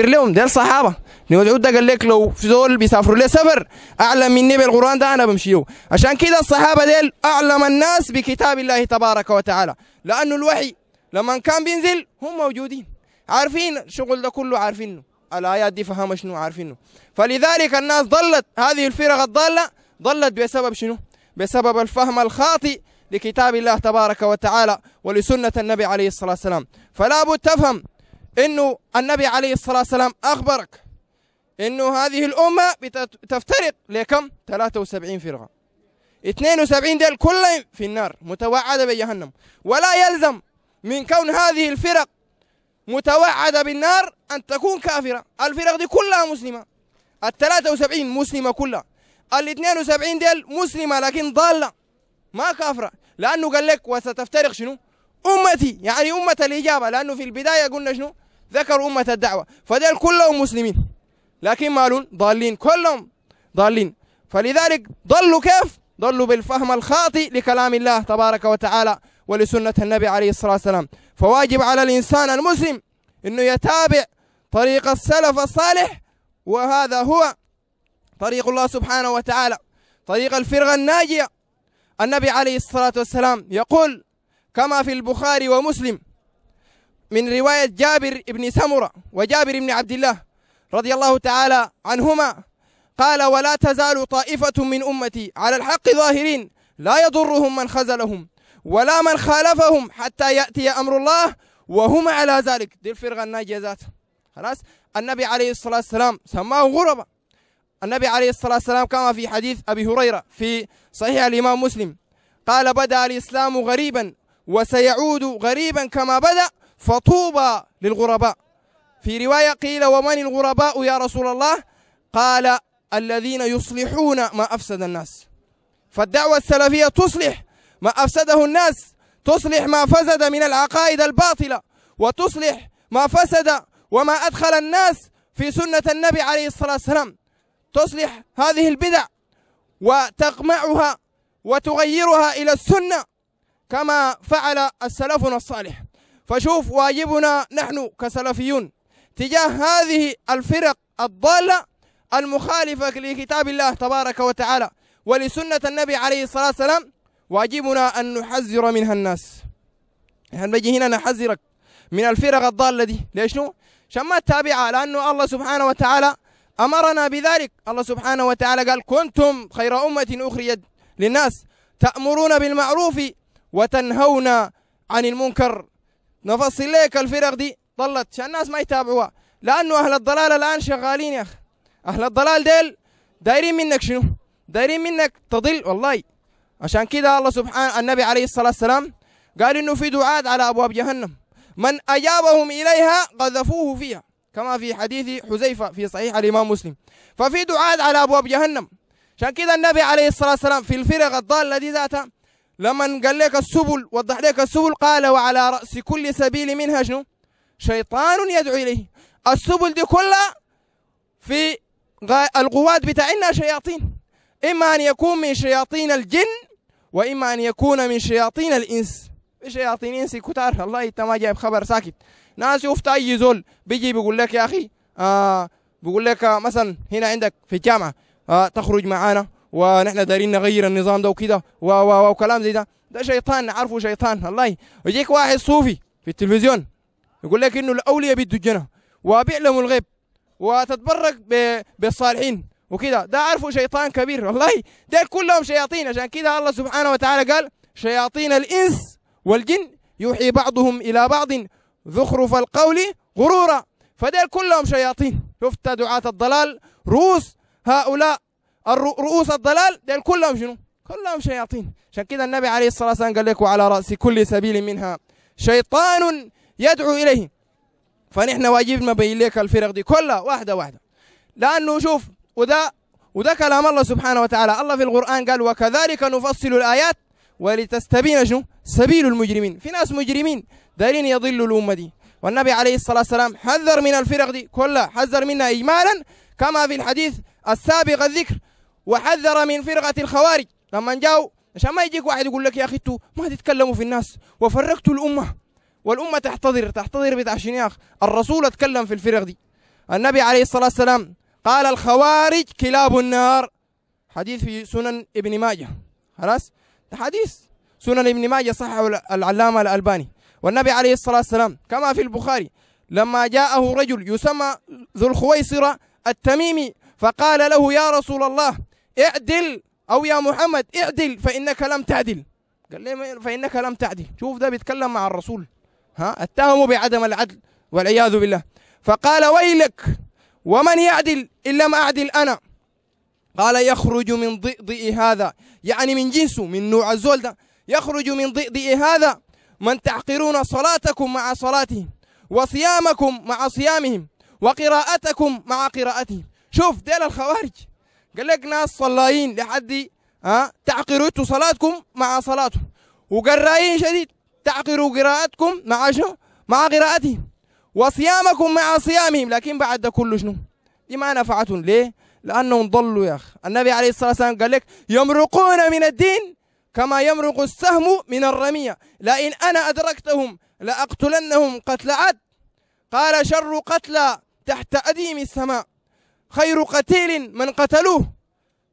لهم ديل صحابه نقعد ده قال لك لو في دول بيسافروا لي سفر اعلى مني بالقران ده انا بمشيه عشان كده الصحابه ديل اعلم الناس بكتاب الله تبارك وتعالى لانه الوحي لما كان بينزل هم موجودين عارفين الشغل ده كله عارفينه الايات دي فهم شنو عارفينه فلذلك الناس ضلت هذه الفرق الضاله ضلت بسبب شنو بسبب الفهم الخاطئ لكتاب الله تبارك وتعالى ولسنه النبي عليه الصلاه والسلام فلا بد تفهم انه النبي عليه الصلاه والسلام اخبرك انه هذه الامه بتفترق لكم 73 فرقه 72 ديل كلهم في النار متوعده بجهنم ولا يلزم من كون هذه الفرق متوعده بالنار ان تكون كافره الفرق دي كلها مسلمه ال 73 مسلمه كلها ال 72 ديل مسلمه لكن ضاله ما كافره لانه قال لك وستفترق شنو امتي يعني امه الاجابه لانه في البدايه قلنا شنو ذكروا أمة الدعوة فدل كلهم مسلمين لكن مالون ضالين كلهم ضالين فلذلك ضلوا كيف ضلوا بالفهم الخاطئ لكلام الله تبارك وتعالى ولسنة النبي عليه الصلاة والسلام فواجب على الإنسان المسلم أنه يتابع طريق السلف الصالح وهذا هو طريق الله سبحانه وتعالى طريق الفرقة الناجية النبي عليه الصلاة والسلام يقول كما في البخاري ومسلم من رواية جابر بن سمرة وجابر بن عبد الله رضي الله تعالى عنهما قال ولا تزال طائفة من أمتي على الحق ظاهرين لا يضرهم من خزلهم ولا من خالفهم حتى يأتي أمر الله وهم على ذلك دي الفرقة الناجزات خلاص النبي عليه الصلاة والسلام سماه غربة النبي عليه الصلاة والسلام كما في حديث أبي هريرة في صحيح الإمام مسلم قال بدأ الإسلام غريبا وسيعود غريبا كما بدأ فطوبى للغرباء في رواية قيل ومن الغرباء يا رسول الله قال الذين يصلحون ما أفسد الناس فالدعوة السلفية تصلح ما أفسده الناس تصلح ما فسد من العقائد الباطلة وتصلح ما فسد وما أدخل الناس في سنة النبي عليه الصلاة والسلام تصلح هذه البدع وتقمعها وتغيرها إلى السنة كما فعل السلفنا الصالح فشوف واجبنا نحن كسلفيون تجاه هذه الفرق الضالة المخالفة لكتاب الله تبارك وتعالى ولسنة النبي عليه الصلاة والسلام واجبنا أن نحذر منها الناس نحن بيجي هنا نحذرك من الفرق الضالة دي ليش نو؟ شما ما تتابعها لأنه الله سبحانه وتعالى أمرنا بذلك الله سبحانه وتعالى قال كنتم خير أمة أخرجت للناس تأمرون بالمعروف وتنهون عن المنكر نفصل لك الفرق دي ضلت عشان الناس ما يتابعوها لانه اهل الضلال الان شغالين يا اخي اهل الضلال ديل دايرين منك شنو؟ دايرين منك تضل والله عشان كده الله سبحانه النبي عليه الصلاه والسلام قال انه في دعاة على ابواب جهنم من اجابهم اليها قذفوه فيها كما في حديث حذيفه في صحيح الامام مسلم ففي دعاة على ابواب جهنم عشان كده النبي عليه الصلاه والسلام في الفرق الضاله دي ذاتها لما قال لك السبل وضح لك السبل قال وعلى رأس كل سبيل منها شنو شيطان يدعو إليه السبل دي كلها في القوات بتاعنا شياطين إما أن يكون من شياطين الجن وإما أن يكون من شياطين الإنس في شياطين إنس كتار الله أنت ما جايب خبر ساكت ناس يفتى أي زول بيجي بيقول لك يا أخي آه بيقول لك مثلا هنا عندك في الجامعة آه تخرج معانا ونحن دايرين نغير النظام ده وكده و و وكلام زي ده ده شيطان عارفه شيطان الله يجيك واحد صوفي في التلفزيون يقول لك انه الاولياء بيدوا الجنه وبيعلموا الغيب وتتبرك بالصالحين وكده ده عارفه شيطان كبير والله ده كلهم شياطين عشان كده الله سبحانه وتعالى قال شياطين الانس والجن يوحي بعضهم الى بعض زخرف القول غرورا فديل كلهم شياطين شفت دعاة الضلال رؤوس هؤلاء رؤوس الضلال ديل كلهم شنو كلهم شياطين عشان كده النبي عليه الصلاة والسلام قال لك وعلى رأس كل سبيل منها شيطان يدعو إليه فنحن واجبنا بين لك الفرق دي كلها واحدة واحدة لأنه شوف وده وده كلام الله سبحانه وتعالى الله في القرآن قال وكذلك نفصل الآيات ولتستبين شنو سبيل المجرمين في ناس مجرمين دارين يضلوا الأمة دي والنبي عليه الصلاة والسلام حذر من الفرق دي كلها حذر منها إجمالا كما في الحديث السابق الذكر وحذر من فرقة الخوارج لما جاوا عشان ما يجيك واحد يقول لك يا اخي انتوا ما تتكلموا في الناس وفرقتوا الامه والامه تحتضر تحتضر بتاع يا اخي الرسول اتكلم في الفرق دي النبي عليه الصلاه والسلام قال الخوارج كلاب النار حديث في سنن ابن ماجه خلاص حديث سنن ابن ماجه صح العلامه الالباني والنبي عليه الصلاه والسلام كما في البخاري لما جاءه رجل يسمى ذو الخويصره التميمي فقال له يا رسول الله اعدل او يا محمد اعدل فانك لم تعدل قال لي فانك لم تعدل شوف ده بيتكلم مع الرسول ها اتهم بعدم العدل والعياذ بالله فقال ويلك ومن يعدل ان لم اعدل انا قال يخرج من ضئضئ هذا يعني من جنسه من نوع الزول ده يخرج من ضئضئ هذا من تحقرون صلاتكم مع صلاتهم وصيامكم مع صيامهم وقراءتكم مع قراءتهم شوف ديل الخوارج قال لك ناس صلايين لحد ها تعقروا صلاتكم مع صلاتهم وقرايين شديد تعقروا قراءتكم مع شنو؟ مع قراءتهم وصيامكم مع صيامهم لكن بعد ده كله شنو؟ دي ما نفعتهم ليه؟ لانهم ضلوا يا اخي النبي عليه الصلاه والسلام قال لك يمرقون من الدين كما يمرق السهم من الرميه لئن انا ادركتهم لاقتلنهم قتل عد قال شر قتلى تحت اديم السماء خير قتيل من قتلوه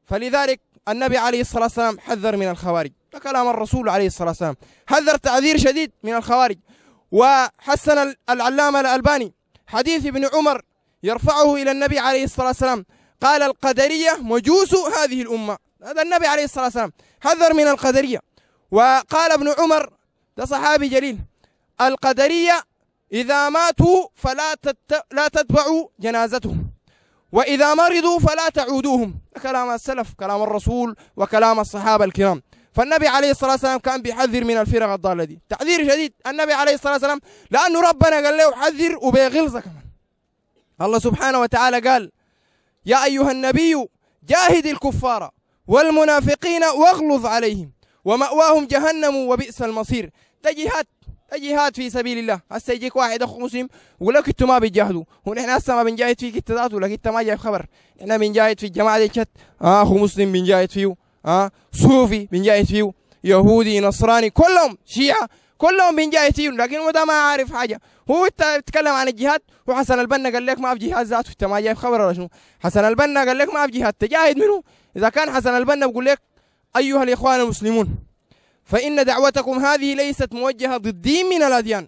فلذلك النبي عليه الصلاة والسلام حذر من الخوارج ده كلام الرسول عليه الصلاة والسلام حذر تعذير شديد من الخوارج وحسن العلامة الألباني حديث ابن عمر يرفعه إلى النبي عليه الصلاة والسلام قال القدرية مجوس هذه الأمة هذا النبي عليه الصلاة والسلام حذر من القدرية وقال ابن عمر ده صحابي جليل القدرية إذا ماتوا فلا تت... لا تتبعوا جنازتهم وإذا مرضوا فلا تعودوهم كلام السلف كلام الرسول وكلام الصحابة الكرام فالنبي عليه الصلاة والسلام كان بيحذر من الفرق الضالة دي تحذير شديد النبي عليه الصلاة والسلام لأنه ربنا قال له حذر وبيغلظة كمان الله سبحانه وتعالى قال يا أيها النبي جاهد الكفار والمنافقين واغلظ عليهم ومأواهم جهنم وبئس المصير ده جهاد الجهاد في سبيل الله هسه يجيك واحد اخو مسلم يقول لك ما بتجاهدوا ونحن هسه ما بنجاهد فيك انت ذاته لكن انت ما جايب خبر احنا بنجاهد في الجماعه دي شت آه اخو مسلم بنجاهد فيه آه صوفي بنجاهد فيه يهودي نصراني كلهم شيعه كلهم بنجاهد فيه لكن هو ده ما عارف حاجه هو انت بتتكلم عن الجهاد وحسن البنا قال لك ما في جهاد ذاته انت ما جايب خبر ولا شنو حسن البنا قال لك ما في جهاد تجاهد منه اذا كان حسن البنا بقول لك ايها الاخوان المسلمون فإن دعوتكم هذه ليست موجهة ضد دين من الأديان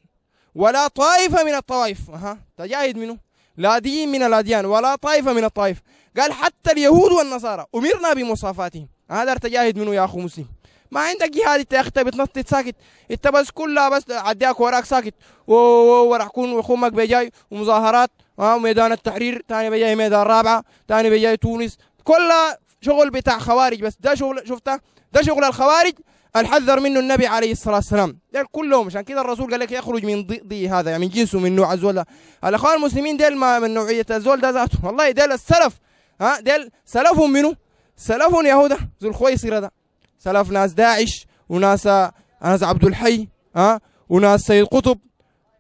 ولا طائفة من الطوائف أها تجاهد منه لا دين من الأديان ولا طائفة من الطائف قال حتى اليهود والنصارى أمرنا بمصافاتهم هذا تجاهد منه يا أخو مسلم ما عندك جهاد انت يا اخي بتنطط ساكت انت بس كلها بس عداك وراك ساكت وراح يكون خمك بجاي ومظاهرات وميدان التحرير ثاني بجاي ميدان رابعه ثاني بجاي تونس كلها شغل بتاع خوارج بس ده شغل شفته ده شغل الخوارج الحذر منه النبي عليه الصلاه والسلام ديل كلهم عشان كده الرسول قال لك يخرج من ضي هذا يعني من جنسه من نوع الزول الاخوان المسلمين ديل ما من نوعيه الزول ده ذاته والله ديل السلف ها ديل سلفهم منه سلف يهودا ذو الخويصره ده سلف ناس داعش وناس ناس عبد الحي ها وناس سيد قطب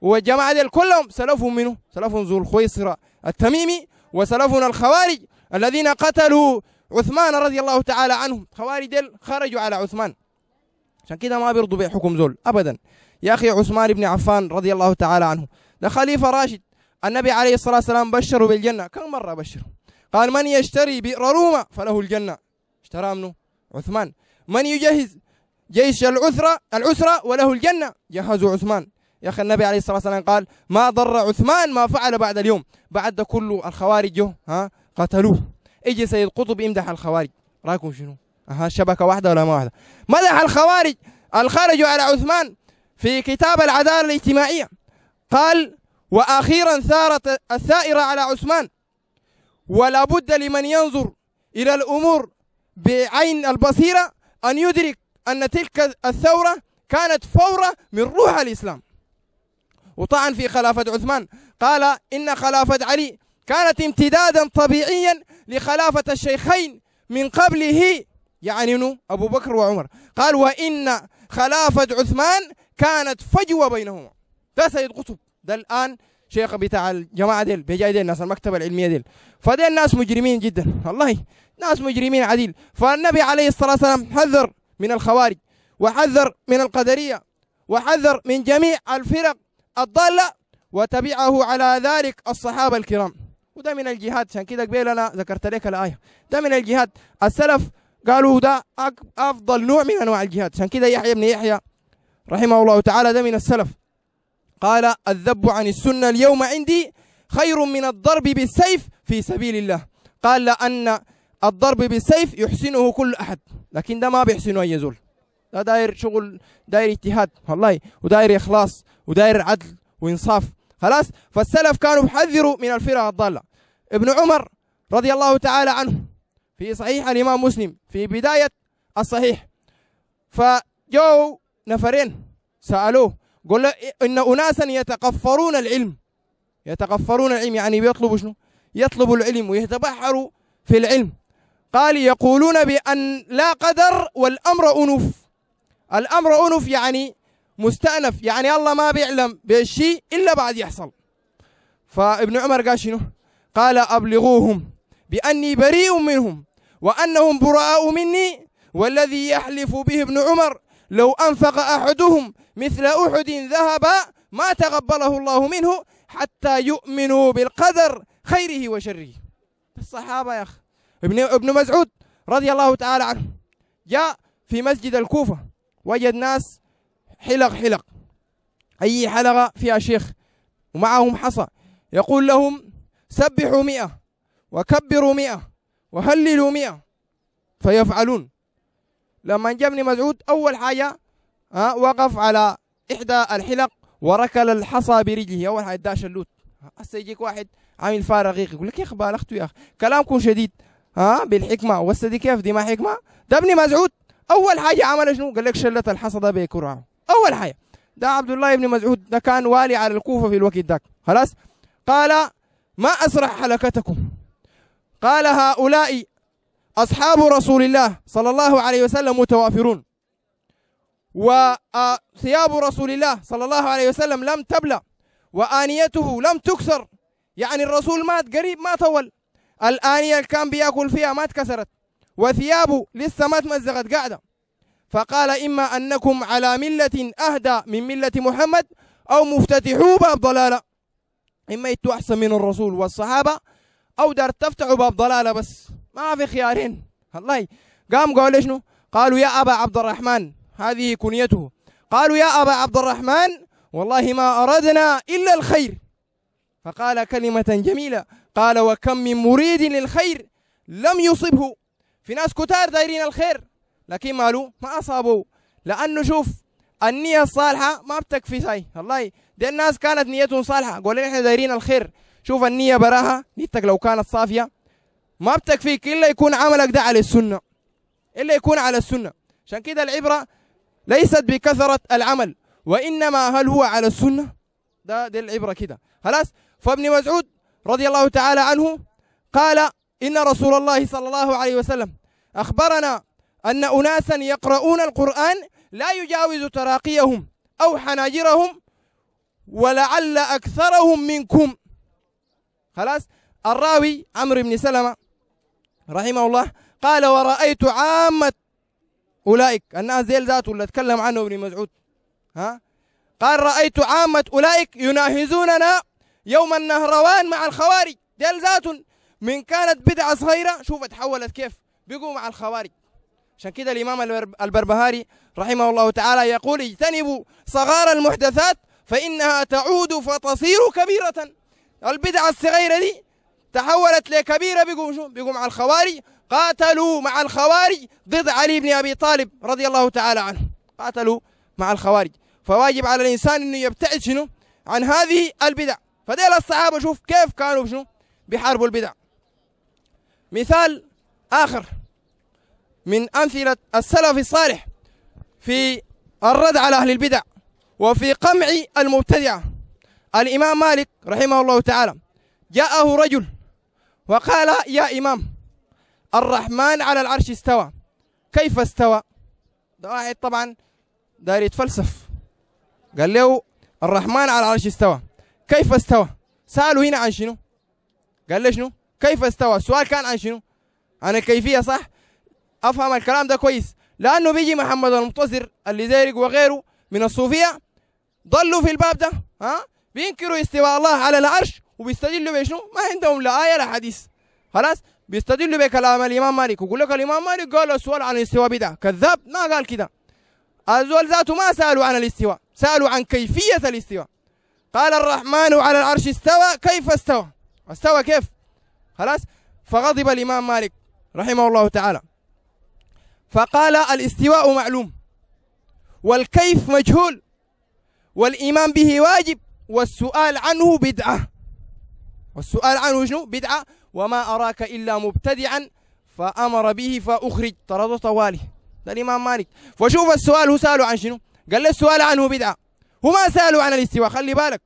والجماعه ديل كلهم سلفهم منه سلفهم ذو الخويصره التميمي وسلفنا الخوارج الذين قتلوا عثمان رضي الله تعالى عنهم خوارج خرجوا على عثمان عشان كده ما بيرضوا بحكم زول ابدا يا اخي عثمان بن عفان رضي الله تعالى عنه ده خليفه راشد النبي عليه الصلاه والسلام بشره بالجنه كم مره بشره قال من يشتري بئر روما فله الجنه اشترى منه عثمان من يجهز جيش العثرة العسرة وله الجنة جهزوا عثمان يا أخي النبي عليه الصلاة والسلام قال ما ضر عثمان ما فعل بعد اليوم بعد كل الخوارج ها قتلوه اجي سيد قطب امدح الخوارج رايكم شنو أها شبكة واحدة ولا ما واحدة مدح الخوارج الخرجوا على عثمان في كتاب العدالة الاجتماعية قال وأخيرا ثارت الثائرة على عثمان ولا بد لمن ينظر إلى الأمور بعين البصيرة أن يدرك أن تلك الثورة كانت فورة من روح الإسلام وطعن في خلافة عثمان قال إن خلافة علي كانت امتدادا طبيعيا لخلافة الشيخين من قبله يعني منو أبو بكر وعمر قال وإن خلافة عثمان كانت فجوة بينهما ده سيد قطب ده الآن شيخ بتاع الجماعة ديل بيجاي ديل ناس المكتبة العلمية ديل فديل ناس مجرمين جدا والله ناس مجرمين عديل فالنبي عليه الصلاة والسلام حذر من الخوارج وحذر من القدرية وحذر من جميع الفرق الضالة وتبعه على ذلك الصحابة الكرام وده من الجهاد عشان كده قبيل أنا ذكرت لك الآية ده من الجهاد السلف قالوا ده أفضل نوع من أنواع الجهاد عشان كده يحيى بن يحيى رحمه الله تعالى ده من السلف قال الذب عن السنة اليوم عندي خير من الضرب بالسيف في سبيل الله قال لأن الضرب بالسيف يحسنه كل أحد لكن ده ما بيحسنه أي زول ده داير شغل داير اجتهاد والله وداير إخلاص وداير عدل وإنصاف خلاص فالسلف كانوا بحذروا من الفرق الضالة ابن عمر رضي الله تعالى عنه في صحيح الإمام مسلم في بداية الصحيح فجو نفرين سألوه قل له إن أناسا يتقفرون العلم يتقفرون العلم يعني بيطلبوا شنو يطلبوا العلم ويتبحروا في العلم قال يقولون بأن لا قدر والأمر أنف الأمر أنف يعني مستأنف يعني الله ما بيعلم بالشيء إلا بعد يحصل فابن عمر قال شنو قال أبلغوهم بأني بريء منهم وأنهم براء مني والذي يحلف به ابن عمر لو أنفق أحدهم مثل أحد ذهبا ما تقبله الله منه حتى يؤمنوا بالقدر خيره وشره الصحابة يا أخي ابن, ابن مسعود رضي الله تعالى عنه جاء في مسجد الكوفة وجد ناس حلق حلق أي حلقة فيها شيخ ومعهم حصى يقول لهم سبحوا مئة وكبروا مئة وهللوا مئة فيفعلون لما جاء ابن مسعود أول حاجة ها وقف على إحدى الحلق وركل الحصى برجله أول حاجة ده شلوت هسه يجيك واحد عامل فار رقيق يقول لك يا أخي بالغتوا يا أخي كلامكم شديد ها بالحكمة وهسه دي كيف دي ما حكمة ده ابن مسعود أول حاجة عمل شنو قال لك شلت الحصى ده بكرعه أول حاجة ده عبد الله بن مسعود ده كان والي على الكوفة في الوقت ذاك خلاص قال ما أسرع حلقتكم قال هؤلاء أصحاب رسول الله صلى الله عليه وسلم متوافرون وثياب رسول الله صلى الله عليه وسلم لم تبلى وآنيته لم تكسر يعني الرسول مات قريب ما طول الآنية اللي كان بياكل فيها ما تكسرت وثيابه لسه ما تمزقت قاعدة فقال إما أنكم على ملة أهدى من ملة محمد أو مفتتحوا باب ضلالة إما أنتم أحسن من الرسول والصحابة او دار تفتحوا باب ضلاله بس ما في خيارين والله قام قالوا شنو قالوا يا ابا عبد الرحمن هذه كنيته قالوا يا ابا عبد الرحمن والله ما اردنا الا الخير فقال كلمه جميله قال وكم من مريد للخير لم يصبه في ناس كتار دايرين الخير لكن مالو ما اصابوا لانه شوف النيه الصالحه ما بتكفي ساي والله دي الناس كانت نيتهم صالحه قالوا احنا دايرين الخير شوف النية براها نيتك لو كانت صافية ما بتكفيك إلا يكون عملك ده على السنة إلا يكون على السنة عشان كده العبرة ليست بكثرة العمل وإنما هل هو على السنة ده دي العبرة كده خلاص فابن مسعود رضي الله تعالى عنه قال إن رسول الله صلى الله عليه وسلم أخبرنا أن أناسا يقرؤون القرآن لا يجاوز تراقيهم أو حناجرهم ولعل أكثرهم منكم خلاص الراوي عمرو بن سلمة رحمه الله قال ورأيت عامة أولئك الناس زي ذاته اللي اتكلم عنه ابن مسعود ها قال رأيت عامة أولئك يناهزوننا يوم النهروان مع الخوارج ديل ذات من كانت بدعة صغيرة شوف تحولت كيف بقوا مع الخوارج عشان كده الإمام البربهاري رحمه الله تعالى يقول اجتنبوا صغار المحدثات فإنها تعود فتصير كبيرة البدعة الصغيرة دي تحولت لكبيرة بيقوم شو بيقوم على الخوارج قاتلوا مع الخوارج ضد علي بن أبي طالب رضي الله تعالى عنه قاتلوا مع الخوارج فواجب على الإنسان أنه يبتعد شنو عن هذه البدع فديل الصحابة شوف كيف كانوا شنو بحاربوا البدع مثال آخر من أمثلة السلف الصالح في الرد على أهل البدع وفي قمع المبتدعة الإمام مالك رحمه الله تعالى جاءه رجل وقال يا إمام الرحمن على العرش استوى كيف استوى ده واحد طبعا داري يتفلسف قال له الرحمن على العرش استوى كيف استوى سألوا هنا عن شنو قال له شنو كيف استوى السؤال كان عن شنو عن الكيفية صح أفهم الكلام ده كويس لأنه بيجي محمد المنتصر اللي زيرق وغيره من الصوفية ضلوا في الباب ده ها بينكروا استواء الله على العرش وبيستدلوا بشنو ما عندهم لا آية لا حديث خلاص بيستدلوا بكلام الإمام مالك ويقول لك الإمام مالك قال السؤال عن الاستواء بدا كذاب ما قال كده الزول ذاته ما سألوا عن الاستواء سألوا عن كيفية الاستواء قال الرحمن على العرش استوى كيف استوى استوى كيف خلاص فغضب الإمام مالك رحمه الله تعالى فقال الاستواء معلوم والكيف مجهول والإيمان به واجب والسؤال عنه بدعة والسؤال عنه شنو بدعة وما أراك إلا مبتدعا فأمر به فأخرج طرد طوالي ده الإمام مالك فشوف السؤال هو سأله عن شنو قال له السؤال عنه بدعة هما سألوا عن الاستواء خلي بالك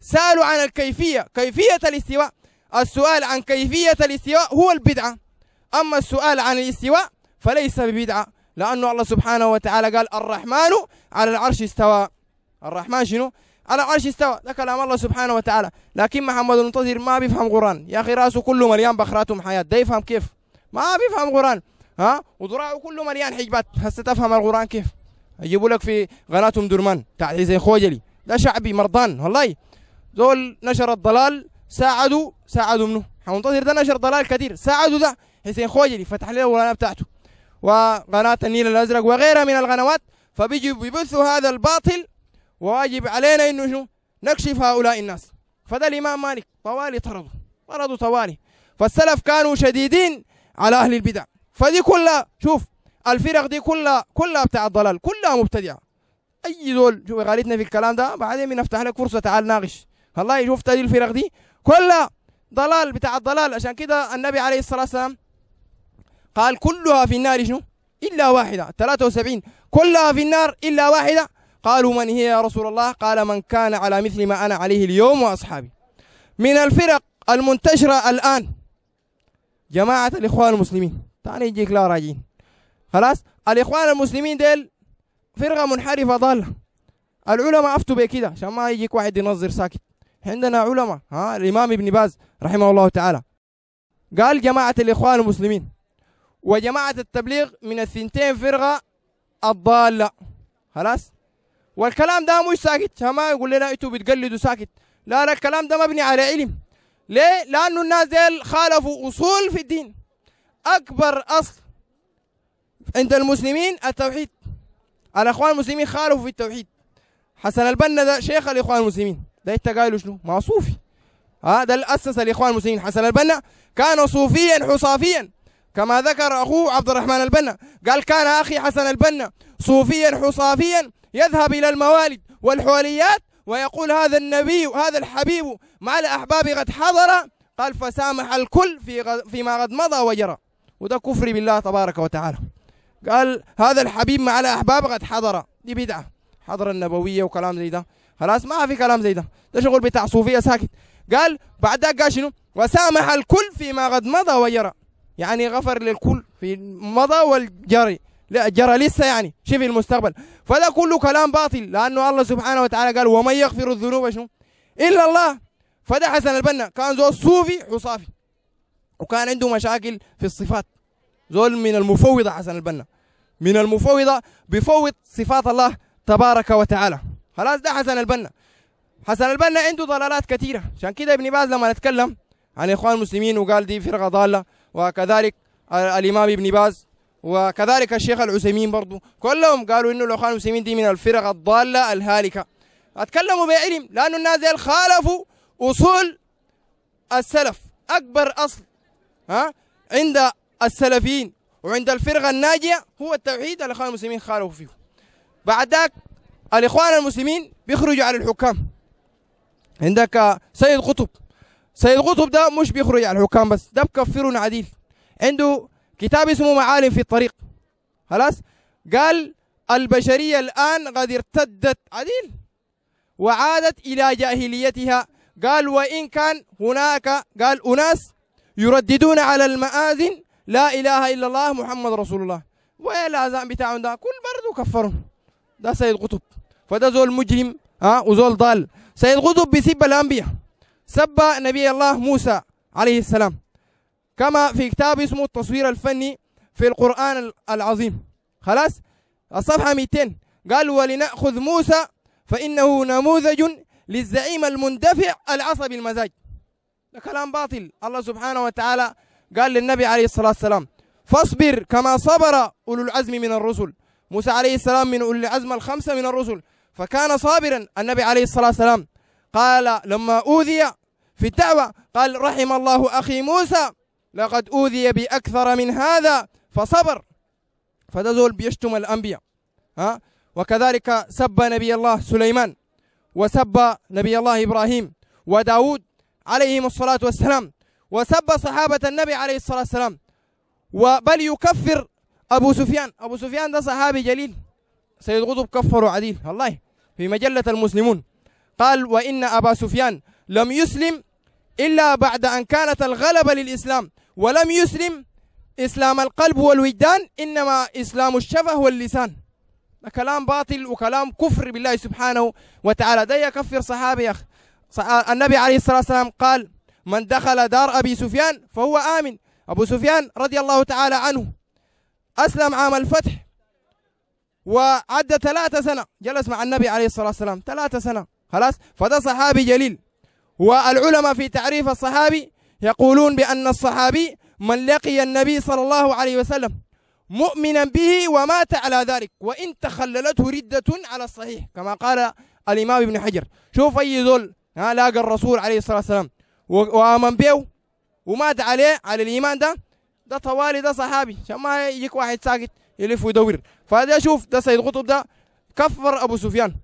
سألوا عن الكيفية كيفية الاستواء السؤال عن كيفية الاستواء هو البدعة أما السؤال عن الاستواء فليس ببدعة لأنه الله سبحانه وتعالى قال الرحمن على العرش استوى الرحمن شنو على عرش استوى ده كلام الله سبحانه وتعالى لكن محمد المنتظر ما بيفهم قرآن يا أخي راسه كله مليان بخرات حياة ده يفهم كيف ما بيفهم قرآن ها وذراعه كله مليان حجبات هسه تفهم القرآن كيف يجيبوا لك في قناتهم درمان بتاع زي خوجلي ده شعبي مرضان والله دول نشر الضلال ساعدوا ساعدوا منه حننتظر ده نشر ضلال كثير ساعدوا ده حسين خوجلي فتح له القناه بتاعته وقناه النيل الازرق وغيرها من القنوات فبيجوا بيبثوا هذا الباطل وواجب علينا انه نكشف هؤلاء الناس فده الامام مالك طوالي طرده طرده طوالي فالسلف كانوا شديدين على اهل البدع فدي كلها شوف الفرق دي كلها كلها بتاع الضلال كلها مبتدعه اي دول شوف غالتنا في الكلام ده بعدين بنفتح لك فرصه تعال ناقش والله شوف دي الفرق دي كلها ضلال بتاع الضلال عشان كده النبي عليه الصلاه والسلام قال كلها في النار شنو؟ الا واحده 73 كلها في النار الا واحده قالوا من هي يا رسول الله قال من كان على مثل ما أنا عليه اليوم وأصحابي من الفرق المنتشرة الآن جماعة الإخوان المسلمين تعني يجيك لا راجين خلاص الإخوان المسلمين ديل فرقة منحرفة ضالة العلماء أفتوا بكده عشان ما يجيك واحد ينظر ساكت عندنا علماء ها الإمام ابن باز رحمه الله تعالى قال جماعة الإخوان المسلمين وجماعة التبليغ من الثنتين فرقة الضالة خلاص والكلام ده مش ساكت ما يقول لنا انتوا بتقلدوا ساكت لا لا الكلام ده مبني على علم ليه؟ لانه الناس ديل خالفوا اصول في الدين اكبر اصل عند المسلمين التوحيد الاخوان المسلمين خالفوا في التوحيد حسن البنا ده شيخ الاخوان المسلمين ده انت قايله شنو؟ ما صوفي هذا اللي اسس الاخوان المسلمين حسن البنا كان صوفيا حصافيا كما ذكر اخوه عبد الرحمن البنا قال كان اخي حسن البنا صوفيا حصافيا يذهب إلى الموالد والحواليات ويقول هذا النبي وهذا الحبيب مع الأحباب قد حضر قال فسامح الكل في فيما قد مضى وجرى وده كفر بالله تبارك وتعالى قال هذا الحبيب مع الأحباب قد حضر دي بدعة حضر النبوية وكلام زي ده خلاص ما في كلام زي ده ده شغل بتاع صوفية ساكت قال بعد ذاك قال شنو وسامح الكل فيما قد مضى وجرى يعني غفر للكل في مضى والجري جرى لسه يعني شبه المستقبل فده كله كلام باطل لانه الله سبحانه وتعالى قال ومن يغفر الذنوب شنو الا الله فده حسن البنا كان زول صوفي وصافي وكان عنده مشاكل في الصفات زول من المفوضه حسن البنا من المفوضه بفوض صفات الله تبارك وتعالى خلاص ده حسن البنا حسن البنا عنده ضلالات كثيره عشان كده ابن باز لما نتكلم عن اخوان المسلمين وقال دي فرقه ضاله وكذلك الامام ابن باز وكذلك الشيخ العثيمين برضو كلهم قالوا انه الاخوان المسلمين دي من الفرق الضاله الهالكه اتكلموا بعلم لانه الناس خالفوا اصول السلف اكبر اصل ها عند السلفيين وعند الفرقه الناجيه هو التوحيد الاخوان المسلمين خالفوا فيه بعد ذاك الاخوان المسلمين بيخرجوا على الحكام عندك سيد قطب سيد قطب ده مش بيخرج على الحكام بس ده مكفر عديل عنده كتاب اسمه معالم في الطريق خلاص قال البشرية الآن قد ارتدت عديل وعادت إلى جاهليتها قال وإن كان هناك قال أناس يرددون على المآذن لا إله إلا الله محمد رسول الله الاذان بتاعهم ده كل برضه كفرهم ده سيد قطب فده زول مجرم ها وزول ضال سيد قطب بسب الأنبياء سب نبي الله موسى عليه السلام كما في كتاب اسمه التصوير الفني في القرآن العظيم خلاص الصفحة 200 قال ولنأخذ موسى فإنه نموذج للزعيم المندفع العصبي المزاج ده كلام باطل الله سبحانه وتعالى قال للنبي عليه الصلاة والسلام فاصبر كما صبر أولو العزم من الرسل موسى عليه السلام من أولي العزم الخمسة من الرسل فكان صابرا النبي عليه الصلاة والسلام قال لما أوذي في الدعوة قال رحم الله أخي موسى لقد أوذي بأكثر من هذا فصبر فدزول بيشتم الأنبياء ها وكذلك سب نبي الله سليمان وسب نبي الله إبراهيم وداود عليهم الصلاة والسلام وسب صحابة النبي عليه الصلاة والسلام وبل يكفر أبو سفيان أبو سفيان ده صحابي جليل سيد قطب كفره عديل الله في مجلة المسلمون قال وإن أبا سفيان لم يسلم إلا بعد أن كانت الغلبة للإسلام ولم يسلم إسلام القلب والوجدان إنما إسلام الشفه واللسان كلام باطل وكلام كفر بالله سبحانه وتعالى ده يكفر صحابي أخ النبي عليه الصلاة والسلام قال من دخل دار أبي سفيان فهو آمن أبو سفيان رضي الله تعالى عنه أسلم عام الفتح وعد ثلاثة سنة جلس مع النبي عليه الصلاة والسلام ثلاثة سنة خلاص فده صحابي جليل والعلماء في تعريف الصحابي يقولون بأن الصحابي من لقي النبي صلى الله عليه وسلم مؤمنا به ومات على ذلك وإن تخللته ردة على الصحيح كما قال الإمام ابن حجر شوف أي ذل لاقى الرسول عليه الصلاة والسلام وآمن به ومات عليه على الإيمان ده ده طوالي ده صحابي عشان ما يجيك واحد ساكت يلف ويدور فده شوف ده سيد قطب ده كفر أبو سفيان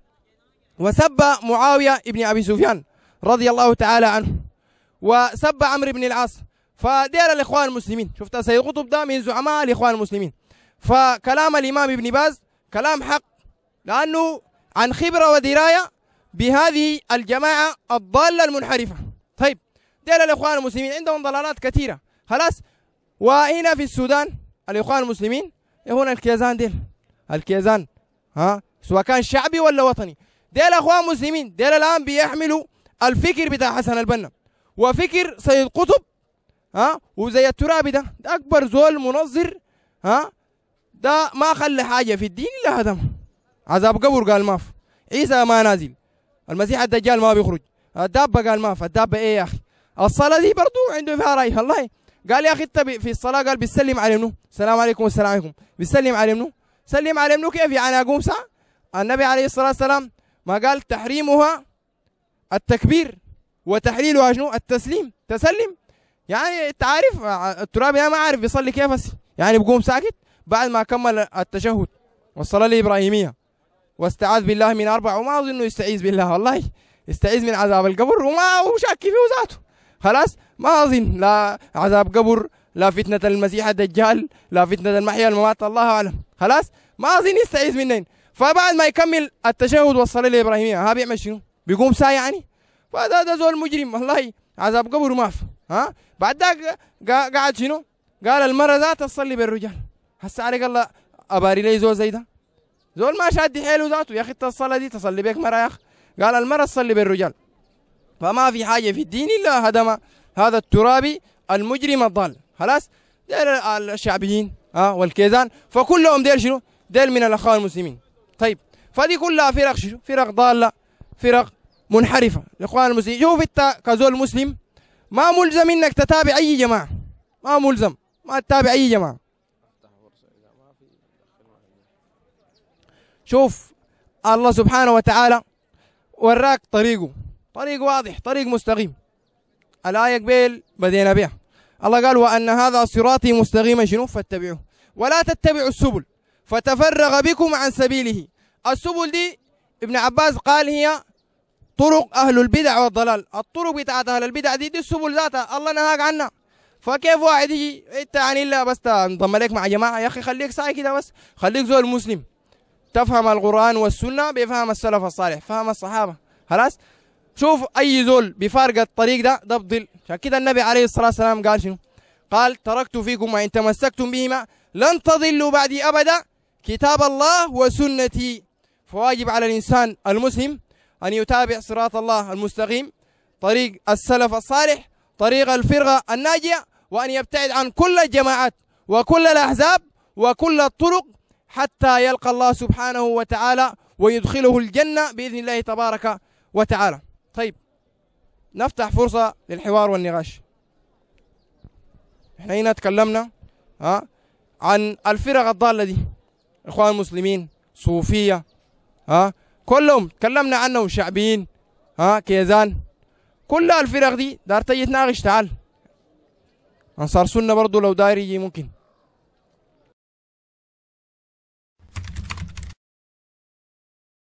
وسب معاوية ابن أبي سفيان رضي الله تعالى عنه وسب عمرو بن العاص فدير الاخوان المسلمين شفت سيد قطب ده من زعماء الاخوان المسلمين فكلام الامام ابن باز كلام حق لانه عن خبره ودرايه بهذه الجماعه الضاله المنحرفه طيب دير الاخوان المسلمين عندهم ضلالات كثيره خلاص وهنا في السودان الاخوان المسلمين هنا الكيزان ديل الكيزان ها سواء كان شعبي ولا وطني ديل اخوان مسلمين ديل الان بيحملوا الفكر بتاع حسن البنا وفكر سيد قطب ها وزي الترابي ده, ده اكبر زول منظر ها ده ما خلى حاجه في الدين الا هدمها عذاب قبر قال ماف عيسى ما نازل المسيح الدجال ما بيخرج الدابه قال في الدابه ايه يا اخي الصلاه دي برضو عنده فيها راي الله قال يا اخي انت في الصلاه قال بيسلم على منو السلام عليكم والسلام عليكم بيسلم على منو سلم على منو كيف يعني اقوم ساعه النبي عليه الصلاه والسلام ما قال تحريمها التكبير وتحليلها شنو التسليم تسلم يعني انت عارف التراب يا يعني ما عارف بيصلي كيف بس يعني بقوم ساكت بعد ما كمل التشهد والصلاه الابراهيميه واستعاذ بالله من اربع وما اظن يستعيذ بالله والله يستعيذ من عذاب القبر وما هو شاك فيه ذاته خلاص ما اظن لا عذاب قبر لا فتنة المسيح الدجال لا فتنة المحيا الممات الله اعلم خلاص ما اظن يستعيذ منين فبعد ما يكمل التشهد والصلاه الابراهيميه ها بيعمل شنو؟ بيقوم ساي يعني فده هذا زول مجرم والله عذاب قبر ما في ها بعد ذاك قاعد شنو قال المره ذات تصلي بالرجال هسه عليك الله اباري لي زول زي ده زول ما شاد حيله ذاته يا اخي الصلاه دي تصلي بك مره يا اخي قال المره تصلي بالرجال فما في حاجه في الدين الا هدم هذا الترابي المجرم الضال خلاص ديل الشعبيين اه والكيزان فكلهم ديل شنو؟ ديل من الاخوان المسلمين طيب فدي كلها فرق شنو؟ فرق ضاله فرق منحرفه الاخوان المسلمين شوف انت كزول مسلم ما ملزم انك تتابع اي جماعه ما ملزم ما تتابع اي جماعه شوف الله سبحانه وتعالى وراك طريقه طريق واضح طريق مستقيم الآية قبيل بدينا بها الله قال وأن هذا صراطي مستقيما شنو فاتبعوه ولا تتبعوا السبل فتفرغ بكم عن سبيله السبل دي ابن عباس قال هي طرق أهل البدع والضلال الطرق بتاعت أهل البدع دي دي السبل ذاتها الله نهاك عنها فكيف واحد يجي انت يعني الا بس انضم لك مع جماعه يا اخي خليك ساي كده بس خليك زول مسلم تفهم القران والسنه بفهم السلف الصالح فهم الصحابه خلاص شوف اي زول بفارق الطريق ده ده بضل عشان كده النبي عليه الصلاه والسلام قال شنو قال تركت فيكم وان تمسكتم بهما لن تضلوا بعدي ابدا كتاب الله وسنتي فواجب على الانسان المسلم أن يتابع صراط الله المستقيم طريق السلف الصالح طريق الفرقة الناجية وأن يبتعد عن كل الجماعات وكل الأحزاب وكل الطرق حتى يلقى الله سبحانه وتعالى ويدخله الجنة بإذن الله تبارك وتعالى طيب نفتح فرصة للحوار والنقاش احنا هنا تكلمنا ها عن الفرق الضالة دي اخوان المسلمين صوفية ها كلهم تكلمنا عنهم شعبين ها كيزان كل الفرق دي دار تيجي تناقش تعال انصار سنه برضه لو داير يجي ممكن